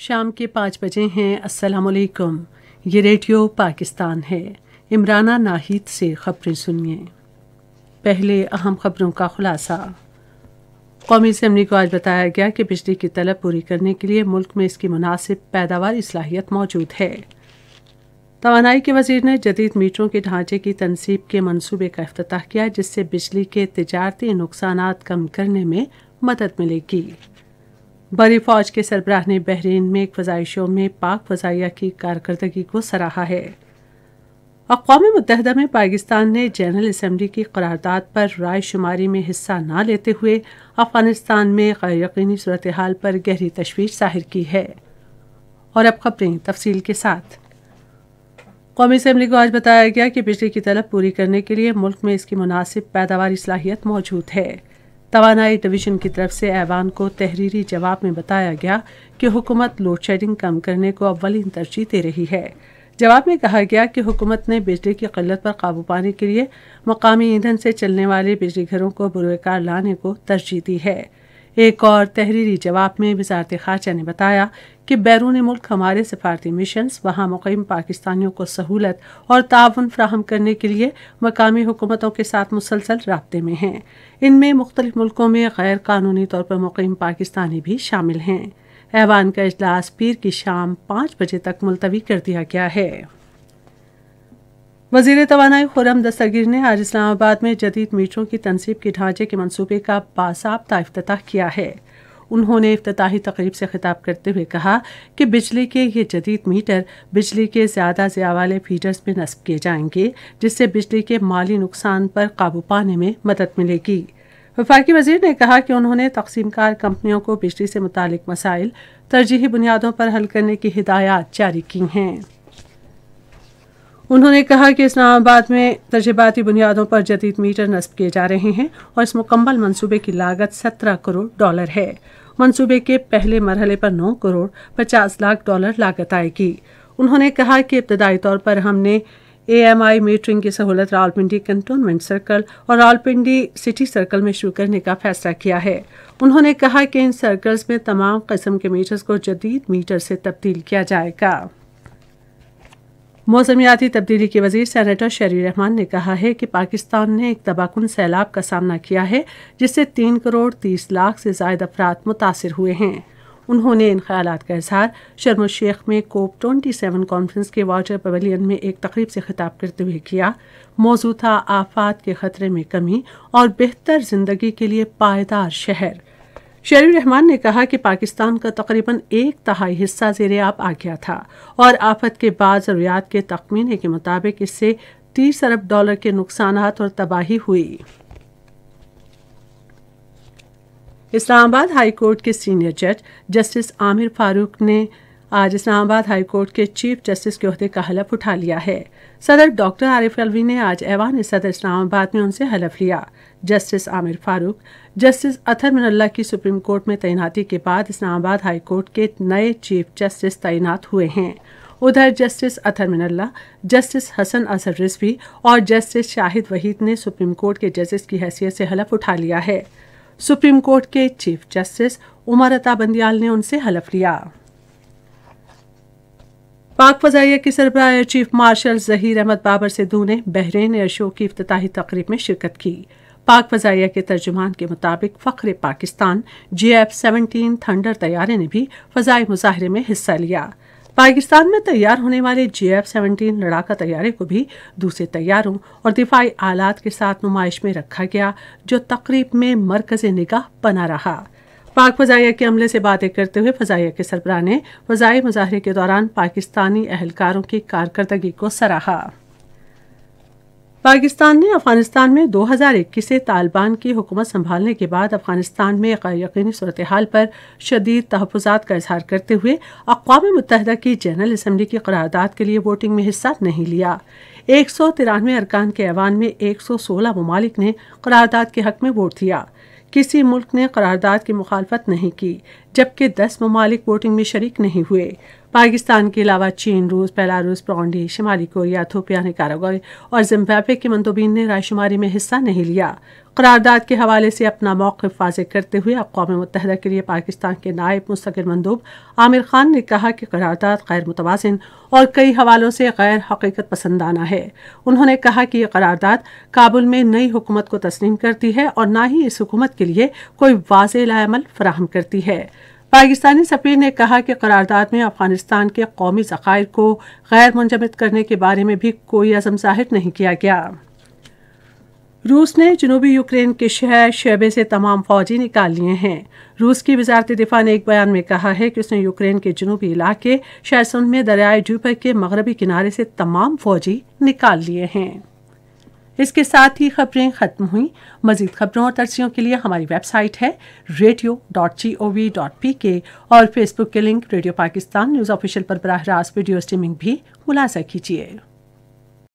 शाम के पाँच बजे हैं अस्सलाम वालेकुम ये रेडियो पाकिस्तान है इमराना नाहिद से खबरें सुनिए पहले अहम खबरों का खुलासा कौमी असम्बली को आज बताया गया कि बिजली की तलब पूरी करने के लिए मुल्क में इसकी मुनासिब पैदावार सलाहियत मौजूद है तोानाई के वजीर ने जदीद मीटरों के ढांचे की तनसीब के मनसूबे का अफ्ताह किया जिससे बिजली के तजारती नुकसान कम करने में मदद मिलेगी बड़ी फौज के सरबराह ने बहरीन में एक फजाई शो में पाक फजाइया की कारकर्दगी को सराहा है अकवा मुतहदा में पाकिस्तान ने जनरल असम्बली की करारदाद पर राय शुमारी में हिस्सा ना लेते हुए अफगानिस्तान में गैर यकीनी सूरत हाल पर गहरी तशवीश जाहिर की है और अब खबरें तफसील के साथ कौमी असम्बली को आज बताया गया कि बिजली की तलब पूरी करने के लिए मुल्क में इसकी मुनासिब पैदावार सलाहियत मौजूद है तोानाई डिवीज़न की तरफ से ऐवान को तहरीरी जवाब में बताया गया कि हुकूमत लोड शेडिंग कम करने को अवलिन तरजीह दे रही है जवाब में कहा गया कि हुकूमत ने बिजली की किल्लत पर काबू पाने के लिए मकामी ईंधन से चलने वाले बिजली घरों को बुरकार लाने को तरजीह दी है एक और तहरीरी जवाब में वजारत खारजा ने बताया कि बैरून मुल्क हमारे सफारती मिशंस वहाँ मुकम पाकिस्तानियों को सहूलत और ताउन फ्राहम करने के लिए मकामी हुकूमतों के साथ मुसलसल रबते में हैं इनमें मुख्तलिफ मुल्कों में गैर कानूनी तौर पर मुकम पाकिस्तानी भी शामिल हैं ऐवान का अजलास पीर की शाम पाँच बजे तक मुलतवी कर दिया गया है वजीर तोानाई खुरम दस्तगीर ने आज इस्लामाबाद में जदीद मीटरों की तनसीब के ढांचे के मनसूबे का बासाबता अफ्ताह किया है उन्होंने अफ्ताही तकरीब से खिताब करते हुए कहा कि बिजली के ये जदीद मीटर बिजली के ज़्यादा ज़िया वाले फीडर्स में नस्ब किए जाएंगे जिससे बिजली के माली नुकसान पर काबू पाने में मदद मिलेगी वफाकी वजीर ने कहा कि उन्होंने तकसीमकार कंपनियों को बिजली से मुतल मसाइल तरजीही बुनियादों पर हल करने की हिदायत जारी की हैं उन्होंने कहा कि इस्लामाबाद में तजर्बाती बुनियादों पर जदीद मीटर नस्ब किए जा रहे हैं और इस मुकम्मल मनसूबे की लागत सत्रह करोड़ डॉलर है मनसूबे के पहले मरहले पर नौ करोड़ पचास लाख डॉलर लागत आएगी उन्होंने कहा कि इब्तदाई तौर पर हमने ए एम आई मीटरिंग की सहूलत रावलपिंडी कंटोनमेंट सर्कल और रावलपिंडी सिटी सर्कल में शुरू करने का फैसला किया है उन्होंने कहा कि इन सर्कल्स में तमाम कस्म के मीटर्स को जदीद मीटर से तब्दील किया जाएगा मौसमियाती तब्दीली के वजीर सैनेटर शरी रहमान ने कहा है कि पाकिस्तान ने एक तबाकुन सैलाब का सामना किया है जिससे तीन करोड़ तीस लाख से जायद अफराद मुतासर हुए हैं उन्होंने इन ख्याल का इजहार शर्म शेख में कोप ट्वेंटी सेवन कॉन्फ्रेंस के वाटर पवेलियन में एक तकरीब से खिताब करते हुए किया मौजूदा आफात के खतरे में कमी और बेहतर जिंदगी के लिए पायदार शहर शेर रहमान ने कहा कि पाकिस्तान का तकरीबन एक तहाई हिस्सा जेर आप आ गया था और आफत के बाद ज़रूरियात के तखमीने के मुताबिक इससे तीस अरब डॉलर के नुकसान और तबाही हुई इस्लामाबाद हाई कोर्ट के सीनियर जज जस्टिस आमिर फारूक ने आज इस्लामाबाद हाई कोर्ट के चीफ जस्टिस के अहदे का हलफ उठा लिया है सदर डॉक्टर आरिफ अलवी ने आज ऐवान सदर इस्लामाबाद में उनसे हलफ लिया जस्टिस आमिर फारूक जस्टिस अथर मिनल्ला की सुप्रीम कोर्ट में तैनाती के बाद इस्लामाबाद हाई कोर्ट के नए चीफ जस्टिस तैनात हुए हैं उधर जस्टिस अथर मिनल्ला जस्टिस हसन असर रिजवी और जस्टिस शाहिद वहीद ने सुप्रीम कोर्ट के जस्टिस की हैसियत से हलफ उठा लिया है सुप्रीम कोर्ट के चीफ जस्टिस उमर अता बंदियाल ने उनसे हलफ लिया पाक फजाइया के air chief marshal Zaheer Ahmed Babar Sidhu ने बहरीन एयर शो की अफ्ताही तकरीब में शिरकत की पाक फजाइया के तर्जुमान के मुताबिक फ़ख्र Pakistan J F seventeen Thunder तैयारे ने भी फजाई मुजाहरे में हिस्सा लिया पाकिस्तान में तैयार होने वाले जे एफ सेवनटीन लड़ाका तैयारे को भी दूसरे तैयारों और दिफाई आलात के साथ नुमाइश में रखा गया जो तकरीब में मरकज निगाह बना रहा पाक फजाइया के अमले से बातें करते हुए फजाइया के सरबरा ने फजाई मुजाहरे के दौरान पाकिस्तानी एहलकारों की कारकर्दगी को सराहा पाकिस्तान ने अफगानिस्तान में 2021 से तालिबान की हुकूमत संभालने के बाद अफगानिस्तान में यकीनी सूरत हाल पर शदीद तहफात का इजहार करते हुए अकवा मुतहदा की जनरल असम्बली की करारदाद के लिए वोटिंग में हिस्सा नहीं लिया एक सौ तिरानवे अरकान के ऐवान में एक सौ सोलह ममालिक ने करारदाद के हक में वोट दिया किसी मुल्क ने करारदाद की मुखालफत नहीं की जबकि दस ममालिक वोटिंग में शरीक नहीं हुए पाकिस्तान के अलावा चीन रूस बेलारूस प्रॉन्डी शुमाली कोरिया थोपिया निकारागोए और जिम्बाब्वे के मंदोबीन ने रायशुमारी में हिस्सा नहीं लिया करारदाद के हवाले से अपना मौक़ वाजे करते हुए अकवा मुतहदा के लिए पाकिस्तान के नायब मुस्तकिल मंदूब आमिर खान ने कहा कि करारदाद गैर मुतवाजन और कई हवालों से गैर हकीकत पसंदाना है उन्होंने कहा कि यह करारदाद काबुल में नई हुकूमत को तस्लीम करती है और ना ही इस हुकूमत के लिए कोई वाज लायामल फराहम करती है पाकिस्तानी सफीर ने कहा कि करारदाद में अफगानिस्तान के कौमी ज़खायर को गैर मुंजमद करने के बारे में भी कोई अजम जाहिर नहीं किया गया रूस ने जनूबी यूक्रेन के शहर शेबे से तमाम फौजी निकाल लिए हैं रूस की वजारत दिफा ने एक बयान में कहा है कि उसने यूक्रेन के जनूबी इलाके शहसुन में दरियाए जूपर के मगरबी किनारे से तमाम फौजी निकाल लिए हैं इसके साथ ही खबरें खत्म हुई मजीद खबरों और तरसियों के लिए हमारी वेबसाइट है radio dot G O V dot P K और फेसबुक के link radio Pakistan news official पर बरह रास्त वीडियो स्ट्रीमिंग भी मुलासा कीजिए